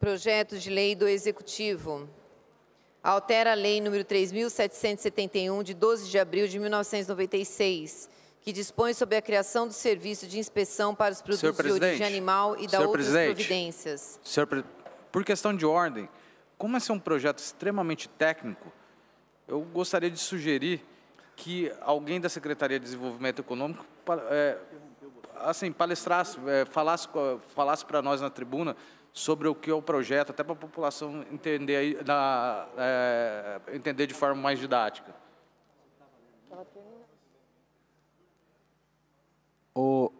Projeto de Lei do Executivo. Altera a Lei nº 3.771, de 12 de abril de 1996, que dispõe sobre a criação do serviço de inspeção para os produtos de origem animal e da outras Presidente, providências. Senhor, por questão de ordem, como esse é um projeto extremamente técnico, eu gostaria de sugerir que alguém da Secretaria de Desenvolvimento Econômico é, assim, palestrasse, é, falasse, falasse para nós na tribuna sobre o que é o projeto, até para a população entender, na, é, entender de forma mais didática. O...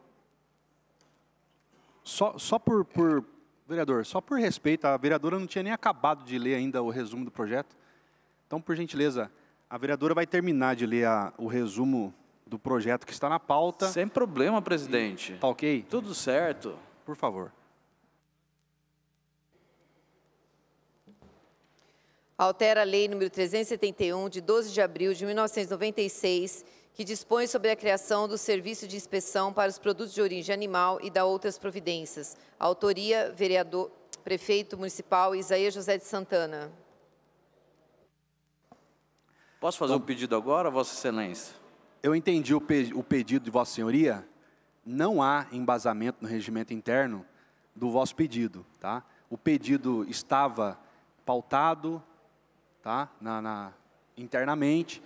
Só, só por, por, vereador, só por respeito, a vereadora não tinha nem acabado de ler ainda o resumo do projeto. Então, por gentileza, a vereadora vai terminar de ler a, o resumo do projeto que está na pauta. Sem problema, presidente. Tá ok? Tudo certo. Por favor. Altera a Lei nº 371, de 12 de abril de 1996, que dispõe sobre a criação do Serviço de Inspeção para os Produtos de Origem Animal e da outras providências. Autoria, vereador, prefeito municipal Isaías José de Santana. Posso fazer então, um pedido agora, Vossa Excelência? eu entendi o, pe o pedido de Vossa Senhoria, não há embasamento no regimento interno do vosso pedido, tá? O pedido estava pautado, tá? Na, na, internamente,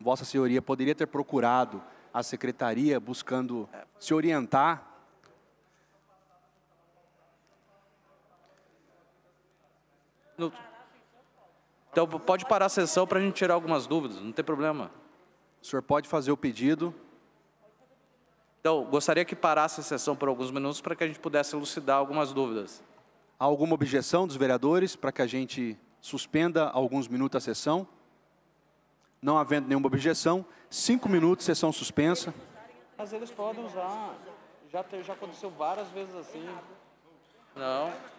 Vossa Senhoria poderia ter procurado a secretaria buscando se orientar. Então pode parar a sessão para a gente tirar algumas dúvidas, não tem problema. O senhor pode fazer o pedido. Então, gostaria que parasse a sessão por alguns minutos para que a gente pudesse elucidar algumas dúvidas. Há alguma objeção dos vereadores para que a gente suspenda alguns minutos a sessão? Não havendo nenhuma objeção, cinco minutos, sessão suspensa. Mas eles podem usar, já, já aconteceu várias vezes assim. Não.